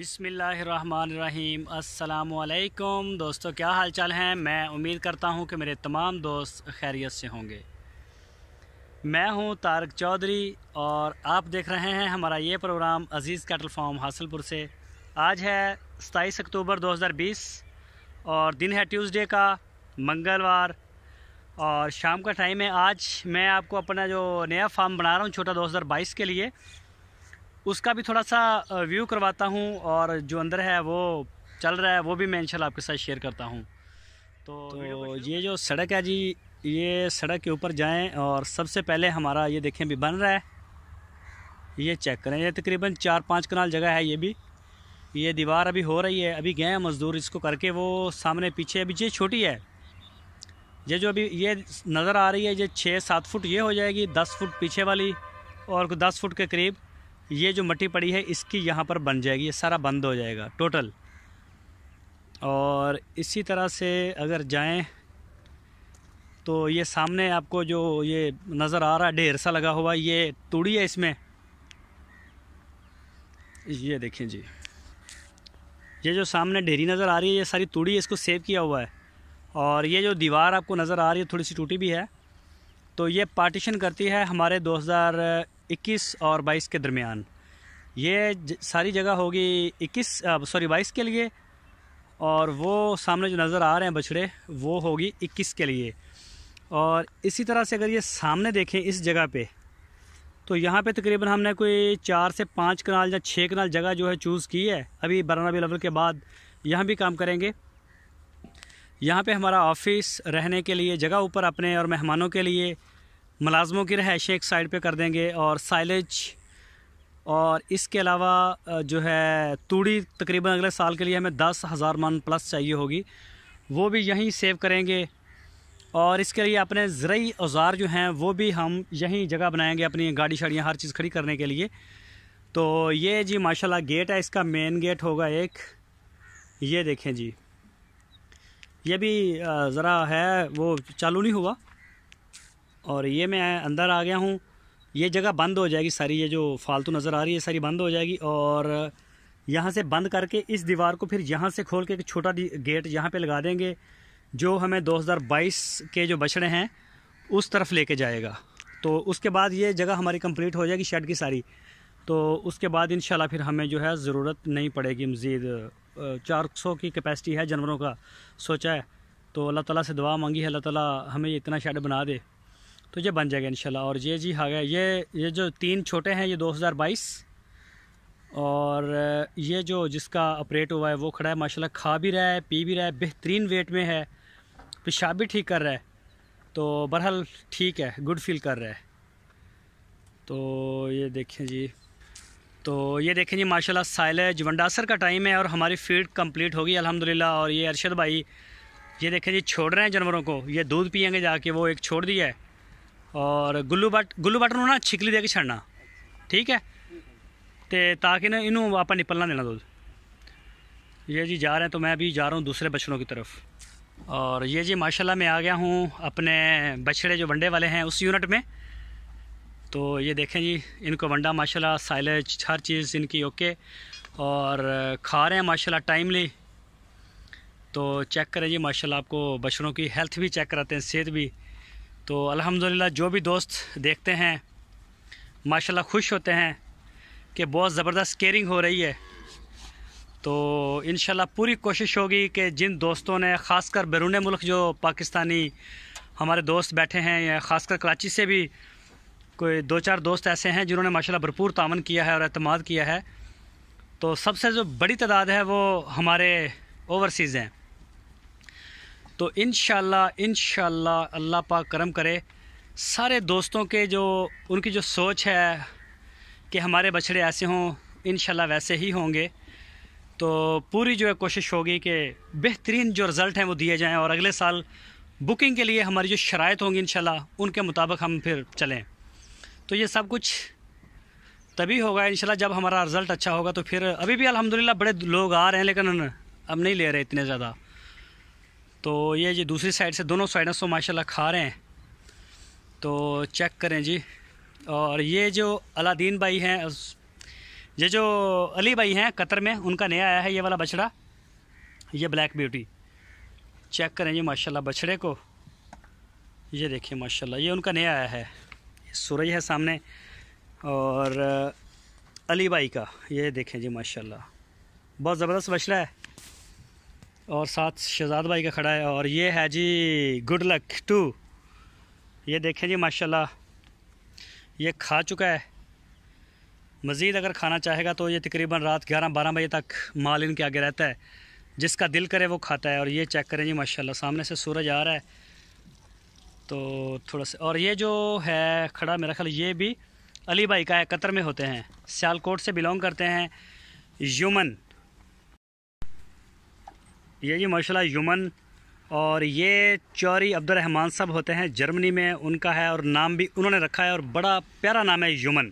बिसमीम् अल्लाम दोस्तों क्या हाल चाल हैं मैं उम्मीद करता हूं कि मेरे तमाम दोस्त खैरियत से होंगे मैं हूं तारक चौधरी और आप देख रहे हैं हमारा ये program Aziz cattle farm Hasilpur से आज है सताईस अक्टूबर 2020 और दिन है ट्यूसडे का मंगलवार और शाम का टाइम है आज मैं आपको अपना जो नया फार्म बना रहा हूँ छोटा बाईस के लिए उसका भी थोड़ा सा व्यू करवाता हूँ और जो अंदर है वो चल रहा है वो भी मैं इनशाला आपके साथ शेयर करता हूँ तो, तो ये जो सड़क है जी ये सड़क के ऊपर जाएं और सबसे पहले हमारा ये देखें भी बन रहा है ये चेक करें ये तकरीबन चार पाँच कनाल जगह है ये भी ये दीवार अभी हो रही है अभी गए हैं मज़दूर इसको करके वो सामने पीछे अभी ये छोटी है ये जो अभी ये नज़र आ रही है ये छः सात फुट ये हो जाएगी दस फुट पीछे वाली और दस फुट के करीब ये जो मट्टी पड़ी है इसकी यहाँ पर बन जाएगी ये सारा बंद हो जाएगा टोटल और इसी तरह से अगर जाएं तो ये सामने आपको जो ये नज़र आ रहा है ढेर सा लगा हुआ ये तूड़ी है इसमें ये देखें जी ये जो सामने ढेरी नज़र आ रही है ये सारी तूड़ी इसको सेव किया हुआ है और ये जो दीवार आपको नज़र आ रही है थोड़ी सी टूटी भी है तो ये पार्टीशन करती है हमारे 21 और 22 के दरमियान ये सारी जगह होगी 21 सॉरी 22 के लिए और वो सामने जो नज़र आ रहे हैं बछड़े वो होगी 21 के लिए और इसी तरह से अगर ये सामने देखें इस जगह पे तो यहाँ पे तकरीबन हमने कोई चार से पाँच कनाल या छः कनाल जगह जो है चूज़ की है अभी बरानबी लेवल के बाद यहाँ भी काम करेंगे यहाँ पे हमारा ऑफिस रहने के लिए जगह ऊपर अपने और मेहमानों के लिए मुलाजमों की रहायश एक साइड पे कर देंगे और साइलेज और इसके अलावा जो है तूड़ी तकरीबन अगले साल के लिए हमें दस हज़ार मन प्लस चाहिए होगी वो भी यहीं सेव करेंगे और इसके लिए अपने ज़रूरी औज़ार जो हैं वो भी हम यहीं जगह बनाएंगे अपनी गाड़ी शाड़ियाँ हर चीज़ खड़ी करने के लिए तो ये जी माशाल्लाह गेट है इसका मेन गेट होगा एक ये देखें जी ये भी ज़रा है वो चालू नहीं हुआ और ये मैं अंदर आ गया हूँ ये जगह बंद हो जाएगी सारी ये जो फालतू नज़र आ रही है सारी बंद हो जाएगी और यहाँ से बंद करके इस दीवार को फिर यहाँ से खोल के एक छोटा गेट यहाँ पे लगा देंगे जो हमें 2022 के जो बछड़े हैं उस तरफ लेके जाएगा तो उसके बाद ये जगह हमारी कंप्लीट हो जाएगी शेड की सारी तो उसके बाद इन फिर हमें जो है ज़रूरत नहीं पड़ेगी मज़ीद चार सौ की कैपेसिटी है जानवरों का सोचा है तो अल्लाह तला से दुआ मांगी है अल्लाह ताला हमें इतना शेड बना दे तो ये बन जाएगा इनशाला और ये जी आ गया ये ये जो तीन छोटे हैं ये 2022 और ये जो जिसका ऑपरेट हुआ है वो खड़ा है माशाल्लाह खा भी रहा है पी भी रहा है बेहतरीन वेट में है पेशाब भी ठीक कर रहा है तो बहरहाल ठीक है गुड फील कर रहा है तो ये देखें जी तो ये देखें जी माशाला साइल जवंडासर का टाइम है और हमारी फील्ड कम्प्लीट होगी अलहमदिल्ला और ये अरशद भाई ये देखें जी छोड़ रहे हैं जानवरों को ये दूध पियेंगे जाके वो एक छोड़ दिया है और गुल्लू बट गुल्लू बटन ना छिकली देकर छड़ना ठीक है तो ताकि ना इनू आप निपलना देना दूध ये जी जा रहे हैं तो मैं भी जा रहा हूँ दूसरे बछड़ों की तरफ और ये जी माशाल्लाह मैं आ गया हूँ अपने बछड़े जो वंडे वाले हैं उस यूनिट में तो ये देखें जी इनको वंडा माशाल्लाह साइलेज हर चीज़ इनकी ओके और खा रहे हैं माशाल्लाह टाइमली तो चेक करें जी माशाल्लाह आपको बछड़ों की हेल्थ भी चेक कराते हैं सेहत भी तो अल्हम्दुलिल्लाह जो भी दोस्त देखते हैं माशाल्लाह खुश होते हैं कि बहुत ज़बरदस्त केयरिंग हो रही है तो इन पूरी कोशिश होगी कि जिन दोस्तों ने ख़ासकर बैरून मुल्क जो पाकिस्तानी हमारे दोस्त बैठे हैं या ख़ासकर कराची से भी कोई दो चार दोस्त ऐसे हैं जिन्होंने माशाल्लाह भरपूर तामन किया है और अतमाद किया है तो सबसे जो बड़ी तादाद है वो हमारे ओवरसीज़ हैं तो इन इन अल्लाह पाक करम करे सारे दोस्तों के जो उनकी जो सोच है कि हमारे बछड़े ऐसे हों इन वैसे ही होंगे तो पूरी जो है कोशिश होगी कि बेहतरीन जो रिज़ल्ट हैं वो दिए जाएँ और अगले साल बुकिंग के लिए हमारी जो शराय होंगी इन उनके मुताबिक हम फिर चलें तो ये सब कुछ तभी होगा इन जब हमारा रिज़ल्ट अच्छा होगा तो फिर अभी भी अलहमदिल्ला बड़े लोग आ रहे हैं लेकिन अब नहीं ले रहे इतने ज़्यादा तो ये जी दूसरी साइड से दोनों साइड से माशाल्लाह खा रहे हैं तो चेक करें जी और ये जो अलादीन भाई हैं ये जो अली भाई हैं कतर में उनका नया आया है ये वाला बछड़ा ये ब्लैक ब्यूटी चेक करें जी माशाल्लाह बछड़े को ये देखिए माशाल्लाह ये उनका नया आया है सूरज है सामने और अली भाई का ये देखें जी माशाल्लाह बहुत ज़बरदस्त बछड़ा है और साथ शहजाद भाई का खड़ा है और ये है जी गुड लक टू ये देखें जी माशाल्लाह ये खा चुका है मज़ीद अगर खाना चाहेगा तो ये तकरीबन रात ग्यारह बारह बजे तक माल इनके आगे रहता है जिसका दिल करे वो खाता है और ये चेक करें जी माशाल्लाह सामने से सूरज आ रहा है तो थोड़ा सा और ये जो है खड़ा मेरा ख्याल ये भी अली भाई का है कतर में होते हैं सियालकोट से बिलोंग करते हैं यूमन ये जी माशाल्लाह यूमन और ये चौरी अब्दुलरहमान साहब होते हैं जर्मनी में उनका है और नाम भी उन्होंने रखा है और बड़ा प्यारा नाम है यूमन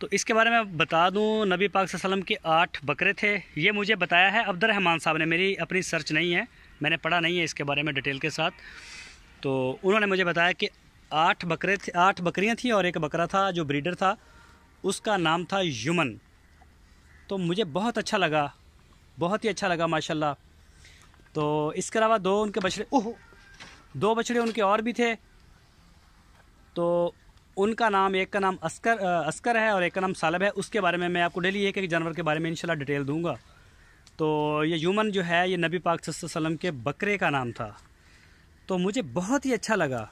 तो इसके बारे में बता दूं नबी पाक वसल्लम के आठ बकरे थे ये मुझे बताया है अब्दुलरहमान साहब ने मेरी अपनी सर्च नहीं है मैंने पढ़ा नहीं है इसके बारे में डिटेल के साथ तो उन्होंने मुझे बताया कि आठ बकरे थे आठ बकरियाँ थी और एक बकरा था जो ब्रीडर था उसका नाम था यूमन तो मुझे बहुत अच्छा लगा बहुत ही अच्छा लगा माशाल्लाह तो इसके अलावा दो उनके बछड़े ओह दो बछड़े उनके और भी थे तो उनका नाम एक का नाम अस्कर अस्कर है और एक का नाम सालब है उसके बारे में मैं आपको डेली एक एक जानवर के बारे में इनशाला डिटेल दूंगा तो ये यूमन जो है ये नबी पाक सल्लम के बकरे का नाम था तो मुझे बहुत ही अच्छा लगा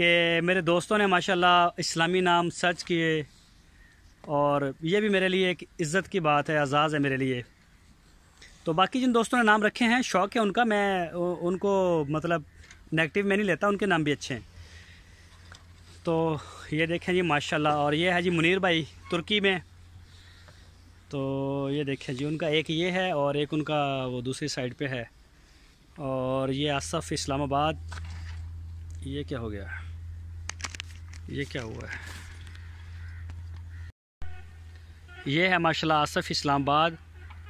कि मेरे दोस्तों ने माशाल्लाह इस्लामी नाम सर्च किए और ये भी मेरे लिए एक इज़्ज़त की बात है एजाज़ है मेरे लिए तो बाकी जिन दोस्तों ने नाम रखे हैं शौक है उनका मैं उनको मतलब नेगेटिव में नहीं लेता उनके नाम भी अच्छे हैं तो ये देखें जी माशाल्लाह और ये है जी मुनीर भाई तुर्की में तो ये देखें जी उनका एक ये है और एक उनका वो दूसरी साइड पे है और ये आसफ़ इस्लामाबाद ये क्या हो गया ये क्या हुआ है ये है माशाल्लाह आसफ़ इस्लामाबाद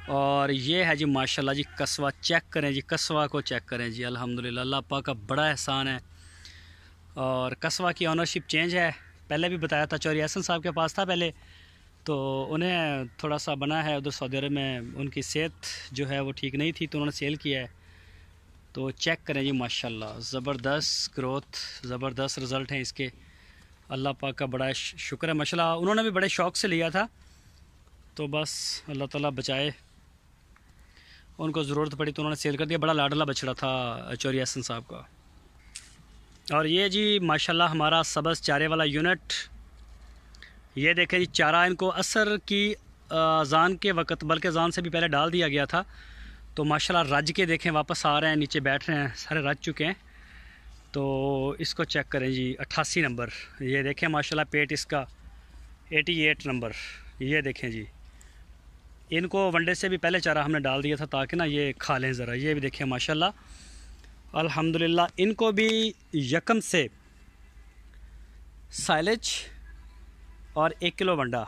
और ये है जी माशाल्लाह जी कस्बा चेक करें जी कस्बा को चेक करें जी अल्हम्दुलिल्लाह अल्लाह पाक का बड़ा एहसान है और कस्बा की ऑनरशिप चेंज है पहले भी बताया था चौरी हसन साहब के पास था पहले तो उन्हें थोड़ा सा बना है उधर सऊदी अरब में उनकी सेहत जो है वो ठीक नहीं थी तो उन्होंने सेल किया है तो चेक करें जी माशाल्लाह ज़बरदस्त ग्रोथ ज़बरदस्त रिज़ल्ट हैं इसके अल्लाह पाक का बड़ा शुक्र है माशा उन्होंने भी बड़े शौक़ से लिया था तो बस अल्लाह ताला बचाए उनको ज़रूरत पड़ी तो उन्होंने सेल कर दिया बड़ा लाडला बछड़ा था चौरी हसन साहब का और ये जी माशाल्लाह हमारा सबस चारे वाला यूनिट ये देखें जी चारा इनको असर की अजान के वक़्त बल्कि अजान से भी पहले डाल दिया गया था तो माशाल्लाह रज के देखें वापस आ रहे हैं नीचे बैठ रहे हैं सारे रज चुके हैं तो इसको चेक करें जी अट्ठासी नंबर ये देखें माशाल्लाह पेट इसका एटी एट नंबर ये देखें जी इनको वनडे से भी पहले चारा हमने डाल दिया था ताकि ना ये खा लें ज़रा ये भी देखें माशाल्लाह अल्हम्दुलिल्लाह इनको भी यकम से साइलेज और एक किलो वंडा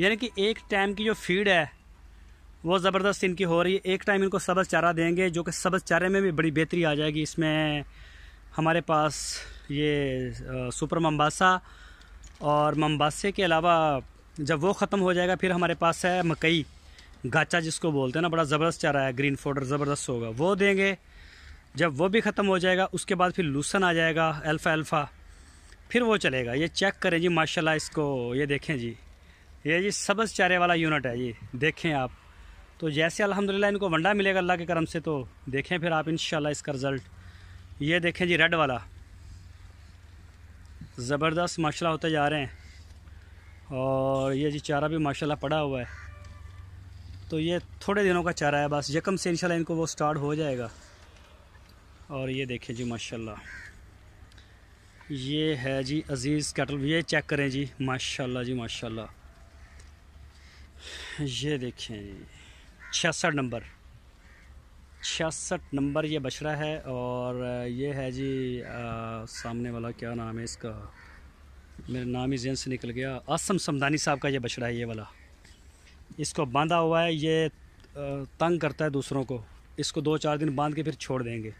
यानी कि एक टाइम की जो फीड है वो ज़बरदस्त इनकी हो रही है एक टाइम इनको सबज चारा देंगे जो कि सबज चारे में भी बड़ी बेहतरी आ जाएगी इसमें हमारे पास ये सुपर मम्बासा और मम्बासे के अलावा जब वो ख़त्म हो जाएगा फिर हमारे पास है मकई गाचा जिसको बोलते हैं ना बड़ा ज़बरदस्त चारा है ग्रीन फोडर ज़बरदस्त होगा वो देंगे जब वो भी ख़त्म हो जाएगा उसके बाद फिर लूसन आ जाएगा अल्फ़ा अल्फ़ा फिर वो चलेगा ये चेक करें जी माशाल्लाह इसको ये देखें जी ये जी सबज चारे वाला यूनिट है जी देखें आप तो जैसे अलहमदिल्ला इनको वंडा मिलेगा अल्लाह के करम से तो देखें फिर आप इन इसका रिज़ल्ट ये देखें जी रेड वाला ज़बरदस्त माशा होते जा रहे हैं और ये जी चारा भी माशाल्लाह पड़ा हुआ है तो ये थोड़े दिनों का चारा है बस यकम से इनशाला इनको वो स्टार्ट हो जाएगा और ये देखें जी माशाल्लाह ये है जी अज़ीज़ कैटल ये चेक करें जी माशाल्लाह जी माशाल्लाह ये देखें जी छियासठ नंबर छियासठ नंबर ये बछड़ा है और ये है जी आ, सामने वाला क्या नाम है इसका मेरा नाम ही जेन से निकल गया आसम समदानी साहब का ये बछड़ा है ये वाला इसको बांधा हुआ है ये तंग करता है दूसरों को इसको दो चार दिन बांध के फिर छोड़ देंगे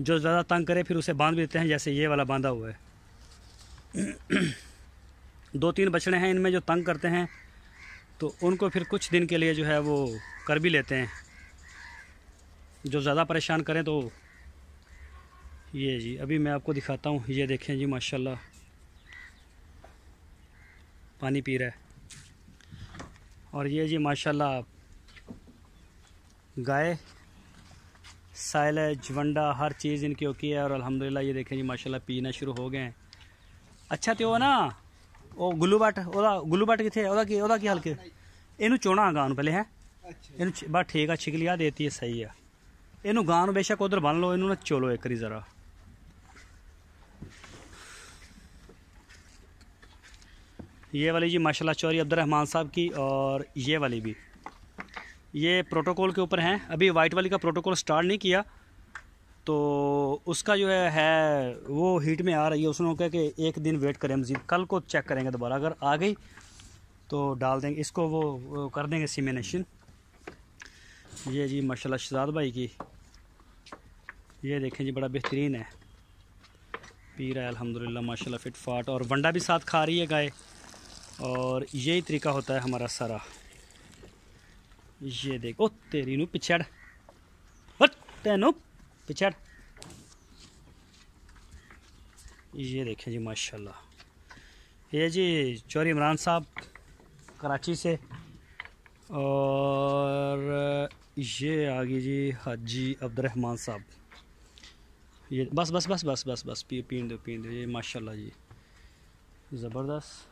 जो ज़्यादा तंग करे फिर उसे बांध भी देते हैं जैसे ये वाला बांधा हुआ है दो तीन बछड़े हैं इनमें जो तंग करते हैं तो उनको फिर कुछ दिन के लिए जो है वो कर भी लेते हैं जो ज़्यादा परेशान करें तो ये जी अभी मैं आपको दिखाता हूँ ये देखें जी माशाल्लाह पानी पी रहा है और ये जी माशाल्लाह गाय साइलेज वंडा हर चीज़ इनकी होती है और अल्हम्दुलिल्लाह ये देखें जी माशाल्लाह पीना शुरू हो गए हैं अच्छा तो ना ਉਹ ਗੁੱਲੂ ਬੱਟ ਉਹਦਾ ਗੁੱਲੂ ਬੱਟ ਕਿੱਥੇ ਹੈ ਉਹਦਾ ਕੀ ਉਹਦਾ ਕੀ ਹੱਲ ਕੀ ਇਹਨੂੰ ਚੋਣਾ ਗਾਂ ਨੂੰ ਪਹਿਲੇ ਹੈ ਇਹਨੂੰ ਬਾ ਠੀਕ ਆ ਛਿਕਲੀਆ ਦੇਤੀ ਹੈ ਸਹੀ ਆ ਇਹਨੂੰ ਗਾਂ ਨੂੰ ਬੇਸ਼ੱਕ ਉਧਰ ਬੰਨ ਲਓ ਇਹਨੂੰ ਨਾ ਚੋਲੋ ਇੱਕ ਰੀ ਜ਼ਰਾ ये वाली जी माशाला चौरी अब्दुलरहमान साहब की और ये वाली भी ये प्रोटोकॉल के ऊपर हैं अभी वाइट वाली का प्रोटोकॉल स्टार्ट नहीं किया तो उसका जो है है वो हीट में आ रही है उसने कहा कि एक दिन वेट करें मजीद कल को चेक करेंगे दोबारा अगर आ गई तो डाल देंगे इसको वो, वो कर देंगे सीमेनेशन ये जी माशाल्लाह शहजाद भाई की ये देखें जी बड़ा बेहतरीन है पी रहा है अलहमदिल्ला माशा फिट फाट और वंडा भी साथ खा रही है गाय और यही तरीका होता है हमारा सारा ये देखो तेरी नु पिछड़ तेनू पिछड़ ये देखें जी माशाल्लाह ये जी चौरी इमरान साहब कराची से और ये आ गई जी हाजी अब्दुलरहमान साहब ये बस बस बस बस बस बस पी पीन दो पीन दो ये माशाल्लाह जी ज़बरदस्त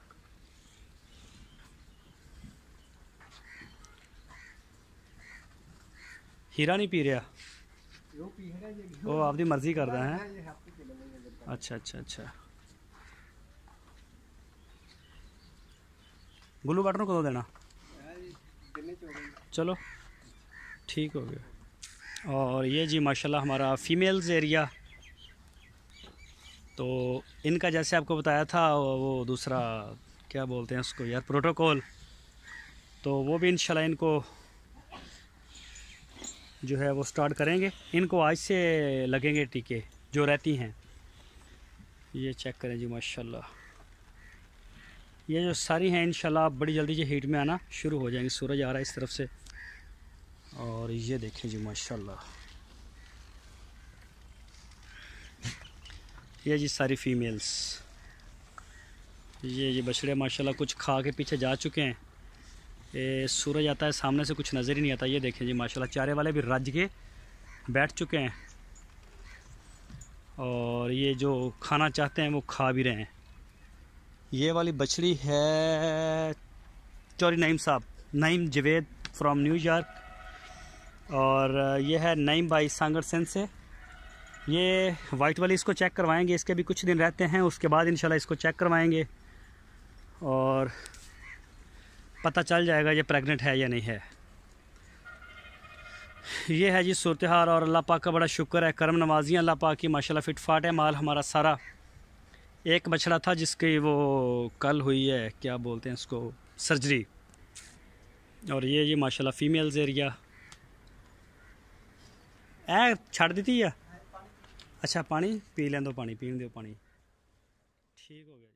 हीरा नहीं पी रहा वो आपकी मर्जी कर रहा है अच्छा अच्छा अच्छा गुल्लू बाटर कदों देना चलो ठीक हो गया और ये जी माशाल्लाह हमारा फीमेल्स एरिया तो इनका जैसे आपको बताया था वो दूसरा क्या बोलते हैं उसको यार प्रोटोकॉल तो वो भी इन इनको जो है वो स्टार्ट करेंगे इनको आज से लगेंगे टीके जो रहती हैं ये चेक करें जी माशा ये जो सारी हैं इन बड़ी जल्दी जी हीट में आना शुरू हो जाएंगे सूरज आ रहा है इस तरफ से और ये देखें जी माशा ये जी सारी फीमेल्स ये ये बछड़े माशाल्लाह कुछ खा के पीछे जा चुके हैं सूरज आता है सामने से कुछ नज़र ही नहीं आता ये देखें जी माशाल्लाह चारे वाले भी रज के बैठ चुके हैं और ये जो खाना चाहते हैं वो खा भी रहे हैं ये वाली बछड़ी है चौरी नईम साहब नईम जवेद फ्रॉम न्यूयॉर्क और ये है नईम बाई सांगर सेन से ये वाइट वाली इसको चेक करवाएंगे इसके भी कुछ दिन रहते हैं उसके बाद इंशाल्लाह इसको चेक करवाएंगे और पता चल जाएगा ये प्रेग्नेंट है या नहीं है ये है जी सूरत हाल और अल्लाह पाक का बड़ा शुक्र है करम नवाजियाँ अल्लाह पाक की माशाल्लाह फिटफाट है माल हमारा सारा एक बछड़ा था जिसकी वो कल हुई है क्या बोलते हैं उसको सर्जरी और ये जी माशाल्लाह फीमेल जेरिया ऐ छड़ दी है अच्छा पानी पी लें दो पानी पीन दो पानी ठीक हो गया